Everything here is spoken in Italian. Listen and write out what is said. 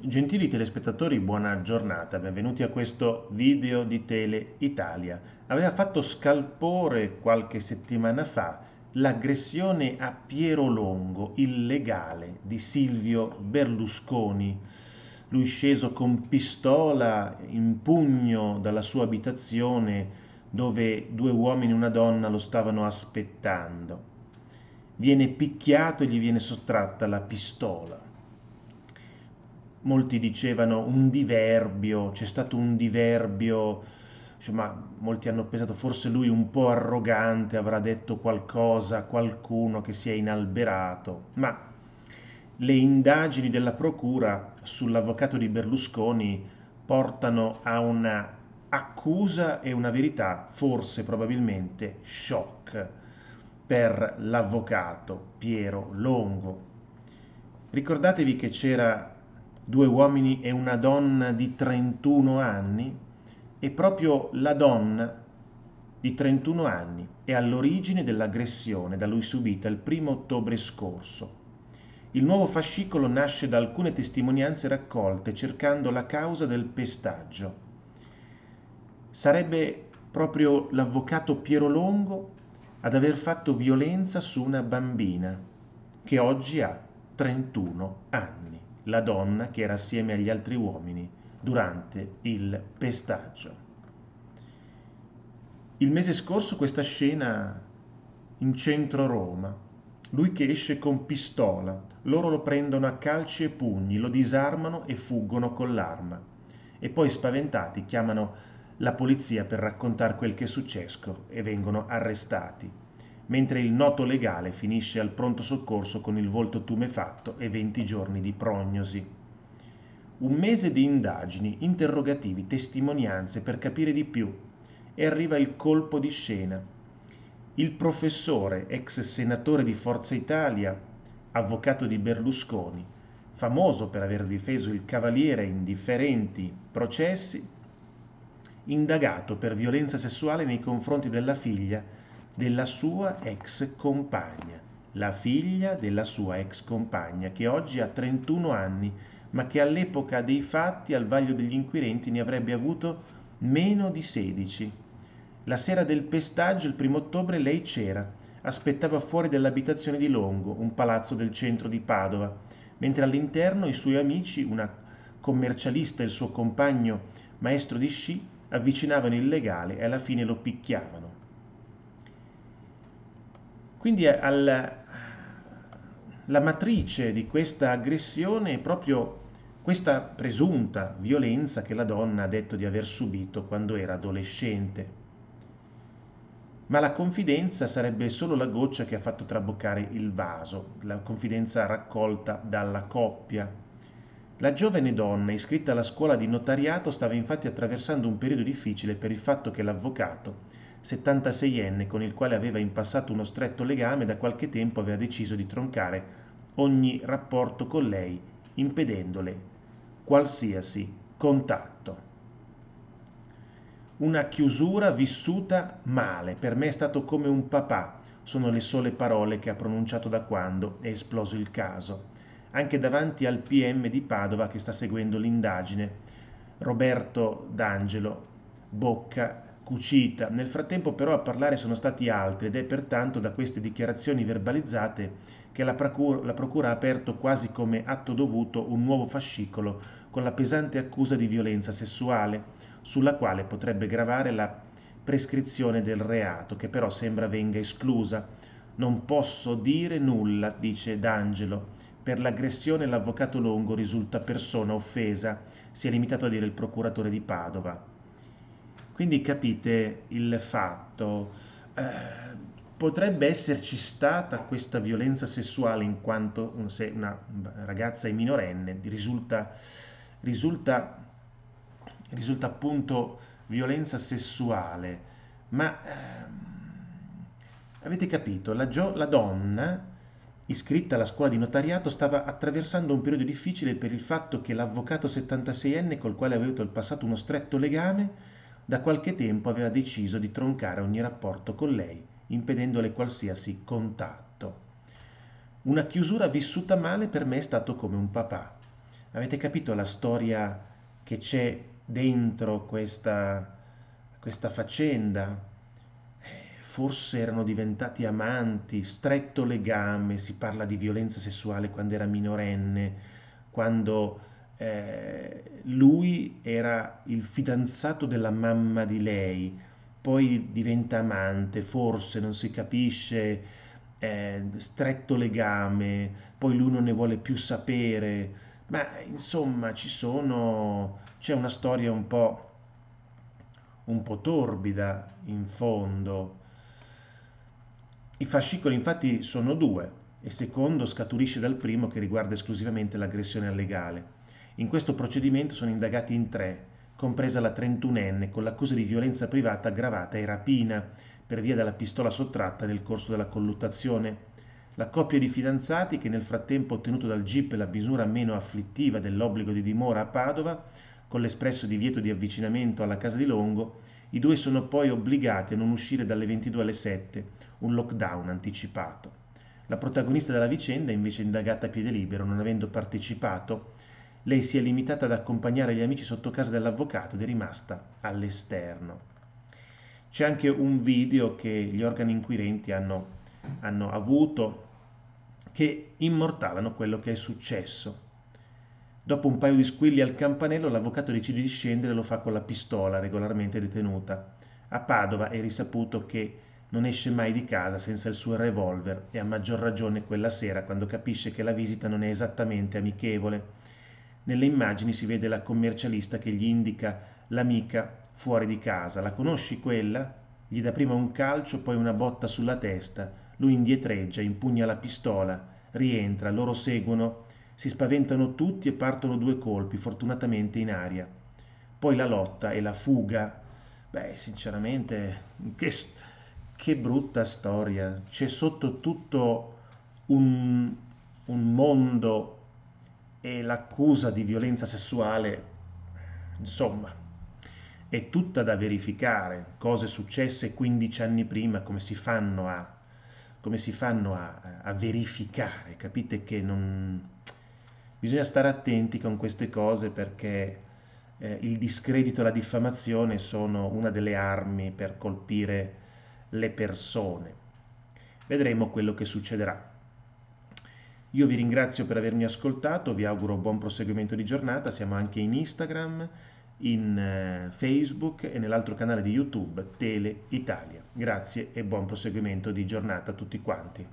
Gentili telespettatori, buona giornata, benvenuti a questo video di Tele Italia. Aveva fatto scalpore qualche settimana fa l'aggressione a Piero Longo, illegale, di Silvio Berlusconi. Lui sceso con pistola in pugno dalla sua abitazione dove due uomini e una donna lo stavano aspettando. Viene picchiato e gli viene sottratta la pistola molti dicevano un diverbio, c'è stato un diverbio, insomma molti hanno pensato forse lui un po' arrogante avrà detto qualcosa a qualcuno che si è inalberato, ma le indagini della Procura sull'avvocato di Berlusconi portano a una accusa e una verità, forse probabilmente shock per l'avvocato Piero Longo. Ricordatevi che c'era due uomini e una donna di 31 anni e proprio la donna di 31 anni è all'origine dell'aggressione da lui subita il primo ottobre scorso. Il nuovo fascicolo nasce da alcune testimonianze raccolte cercando la causa del pestaggio. Sarebbe proprio l'avvocato Piero Longo ad aver fatto violenza su una bambina che oggi ha 31 anni la donna che era assieme agli altri uomini durante il pestaggio. Il mese scorso questa scena in centro Roma, lui che esce con pistola, loro lo prendono a calci e pugni, lo disarmano e fuggono con l'arma e poi spaventati chiamano la polizia per raccontare quel che è successo e vengono arrestati mentre il noto legale finisce al pronto soccorso con il volto tumefatto e 20 giorni di prognosi. Un mese di indagini, interrogativi, testimonianze per capire di più e arriva il colpo di scena. Il professore, ex senatore di Forza Italia, avvocato di Berlusconi, famoso per aver difeso il cavaliere in differenti processi, indagato per violenza sessuale nei confronti della figlia della sua ex compagna, la figlia della sua ex compagna, che oggi ha 31 anni, ma che all'epoca dei fatti al vaglio degli inquirenti ne avrebbe avuto meno di 16. La sera del pestaggio, il primo ottobre, lei c'era, aspettava fuori dell'abitazione di Longo, un palazzo del centro di Padova, mentre all'interno i suoi amici, una commercialista e il suo compagno maestro di sci, avvicinavano il legale e alla fine lo picchiavano. Quindi al, la matrice di questa aggressione è proprio questa presunta violenza che la donna ha detto di aver subito quando era adolescente. Ma la confidenza sarebbe solo la goccia che ha fatto traboccare il vaso, la confidenza raccolta dalla coppia. La giovane donna iscritta alla scuola di notariato stava infatti attraversando un periodo difficile per il fatto che l'avvocato 76enne con il quale aveva in passato uno stretto legame e da qualche tempo aveva deciso di troncare ogni rapporto con lei, impedendole qualsiasi contatto. Una chiusura vissuta male, per me è stato come un papà, sono le sole parole che ha pronunciato da quando è esploso il caso. Anche davanti al PM di Padova che sta seguendo l'indagine, Roberto D'Angelo, Bocca cucita. Nel frattempo però a parlare sono stati altri ed è pertanto da queste dichiarazioni verbalizzate che la procura, la procura ha aperto quasi come atto dovuto un nuovo fascicolo con la pesante accusa di violenza sessuale sulla quale potrebbe gravare la prescrizione del reato che però sembra venga esclusa. Non posso dire nulla, dice D'Angelo. Per l'aggressione l'avvocato Longo risulta persona offesa, si è limitato a dire il procuratore di Padova. Quindi capite il fatto, eh, potrebbe esserci stata questa violenza sessuale in quanto se una ragazza è minorenne, risulta, risulta, risulta appunto violenza sessuale, ma eh, avete capito, la, la donna iscritta alla scuola di notariato, stava attraversando un periodo difficile per il fatto che l'avvocato 76enne, col quale aveva avuto il passato uno stretto legame, da qualche tempo aveva deciso di troncare ogni rapporto con lei, impedendole qualsiasi contatto. Una chiusura vissuta male per me è stato come un papà. Avete capito la storia che c'è dentro questa, questa faccenda? Eh, forse erano diventati amanti, stretto legame, si parla di violenza sessuale quando era minorenne, quando eh, lui era il fidanzato della mamma di lei, poi diventa amante, forse non si capisce, eh, stretto legame, poi lui non ne vuole più sapere, ma insomma ci sono, c'è una storia un po', un po' torbida in fondo. I fascicoli infatti sono due, il secondo scaturisce dal primo che riguarda esclusivamente l'aggressione allegale. In questo procedimento sono indagati in tre, compresa la 31enne, con l'accusa di violenza privata aggravata e rapina per via della pistola sottratta nel corso della colluttazione. La coppia di fidanzati, che nel frattempo ha ottenuto dal GIP la misura meno afflittiva dell'obbligo di dimora a Padova, con l'espresso divieto di avvicinamento alla casa di Longo, i due sono poi obbligati a non uscire dalle 22 alle 7, un lockdown anticipato. La protagonista della vicenda è invece indagata a piede libero, non avendo partecipato lei si è limitata ad accompagnare gli amici sotto casa dell'avvocato ed è rimasta all'esterno. C'è anche un video che gli organi inquirenti hanno, hanno avuto che immortalano quello che è successo. Dopo un paio di squilli al campanello, l'avvocato decide di scendere e lo fa con la pistola regolarmente detenuta. A Padova è risaputo che non esce mai di casa senza il suo revolver e a maggior ragione quella sera quando capisce che la visita non è esattamente amichevole. Nelle immagini si vede la commercialista che gli indica l'amica fuori di casa. La conosci quella? Gli dà prima un calcio, poi una botta sulla testa. Lui indietreggia, impugna la pistola, rientra, loro seguono. Si spaventano tutti e partono due colpi, fortunatamente in aria. Poi la lotta e la fuga. Beh, sinceramente, che, che brutta storia. C'è sotto tutto un, un mondo e l'accusa di violenza sessuale, insomma, è tutta da verificare, cose successe 15 anni prima, come si fanno a, si fanno a, a verificare, capite che non... Bisogna stare attenti con queste cose perché eh, il discredito e la diffamazione sono una delle armi per colpire le persone. Vedremo quello che succederà. Io vi ringrazio per avermi ascoltato, vi auguro buon proseguimento di giornata, siamo anche in Instagram, in eh, Facebook e nell'altro canale di YouTube Tele Italia. Grazie e buon proseguimento di giornata a tutti quanti.